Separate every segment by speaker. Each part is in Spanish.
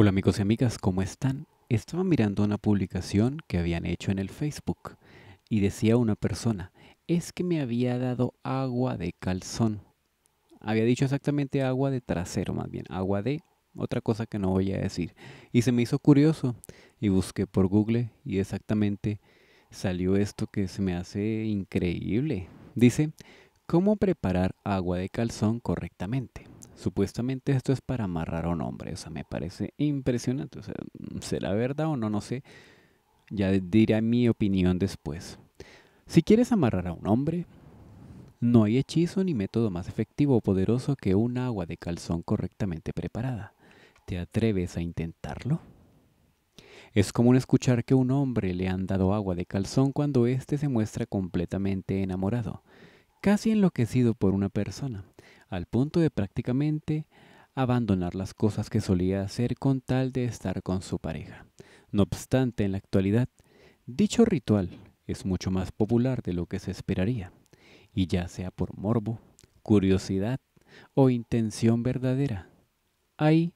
Speaker 1: Hola amigos y amigas, ¿cómo están? Estaba mirando una publicación que habían hecho en el Facebook y decía una persona, es que me había dado agua de calzón. Había dicho exactamente agua de trasero, más bien, agua de otra cosa que no voy a decir. Y se me hizo curioso y busqué por Google y exactamente salió esto que se me hace increíble. Dice, ¿cómo preparar agua de calzón correctamente? Supuestamente esto es para amarrar a un hombre, o sea, me parece impresionante, o sea, ¿será verdad o no? No sé, ya diré mi opinión después. Si quieres amarrar a un hombre, no hay hechizo ni método más efectivo o poderoso que un agua de calzón correctamente preparada. ¿Te atreves a intentarlo? Es común escuchar que un hombre le han dado agua de calzón cuando éste se muestra completamente enamorado, casi enloquecido por una persona, al punto de prácticamente abandonar las cosas que solía hacer con tal de estar con su pareja. No obstante, en la actualidad, dicho ritual es mucho más popular de lo que se esperaría, y ya sea por morbo, curiosidad o intención verdadera, hay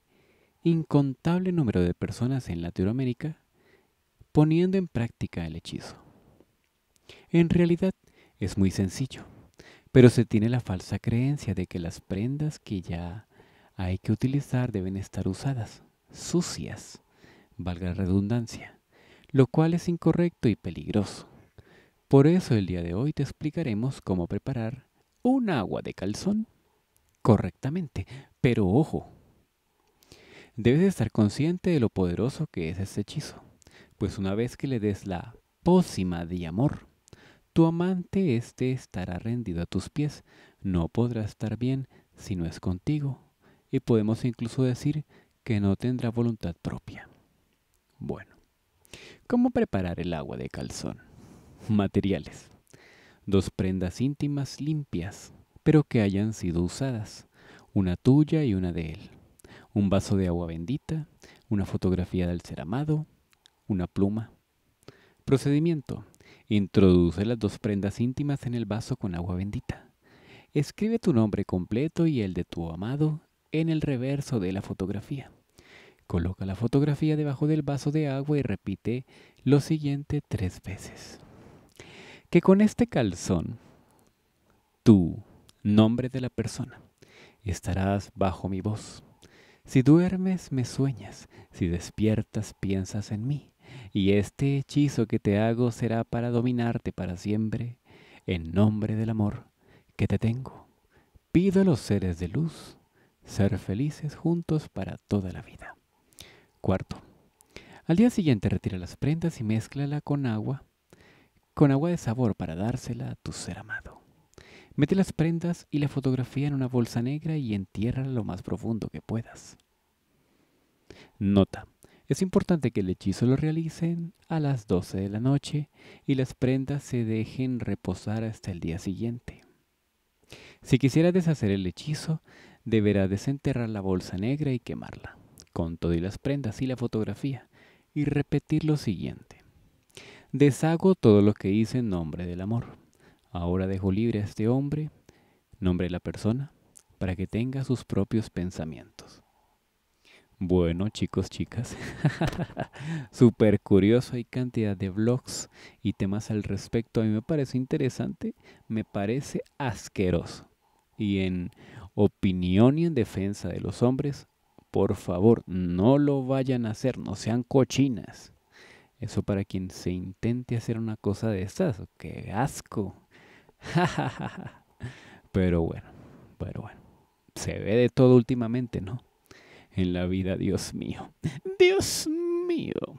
Speaker 1: incontable número de personas en Latinoamérica poniendo en práctica el hechizo. En realidad, es muy sencillo. Pero se tiene la falsa creencia de que las prendas que ya hay que utilizar deben estar usadas, sucias, valga la redundancia, lo cual es incorrecto y peligroso. Por eso el día de hoy te explicaremos cómo preparar un agua de calzón correctamente, pero ojo, debes estar consciente de lo poderoso que es este hechizo, pues una vez que le des la pócima de amor, tu amante éste estará rendido a tus pies, no podrá estar bien si no es contigo, y podemos incluso decir que no tendrá voluntad propia. Bueno, ¿cómo preparar el agua de calzón? Materiales. Dos prendas íntimas limpias, pero que hayan sido usadas, una tuya y una de él, un vaso de agua bendita, una fotografía del ser amado, una pluma. Procedimiento Introduce las dos prendas íntimas en el vaso con agua bendita. Escribe tu nombre completo y el de tu amado en el reverso de la fotografía. Coloca la fotografía debajo del vaso de agua y repite lo siguiente tres veces. Que con este calzón, tu nombre de la persona, estarás bajo mi voz. Si duermes, me sueñas. Si despiertas, piensas en mí y este hechizo que te hago será para dominarte para siempre, en nombre del amor que te tengo. Pido a los seres de luz ser felices juntos para toda la vida. Cuarto. Al día siguiente retira las prendas y mézclala con agua, con agua de sabor para dársela a tu ser amado. Mete las prendas y la fotografía en una bolsa negra y entiérrala lo más profundo que puedas. Nota. Es importante que el hechizo lo realicen a las 12 de la noche y las prendas se dejen reposar hasta el día siguiente. Si quisiera deshacer el hechizo, deberá desenterrar la bolsa negra y quemarla, con todo y las prendas y la fotografía, y repetir lo siguiente. Deshago todo lo que hice en nombre del amor. Ahora dejo libre a este hombre, nombre de la persona, para que tenga sus propios pensamientos. Bueno, chicos, chicas, súper curioso. Hay cantidad de blogs y temas al respecto. A mí me parece interesante, me parece asqueroso. Y en opinión y en defensa de los hombres, por favor, no lo vayan a hacer, no sean cochinas. Eso para quien se intente hacer una cosa de estas, qué asco. pero bueno, pero bueno, se ve de todo últimamente, ¿no? en la vida, Dios mío. Dios mío.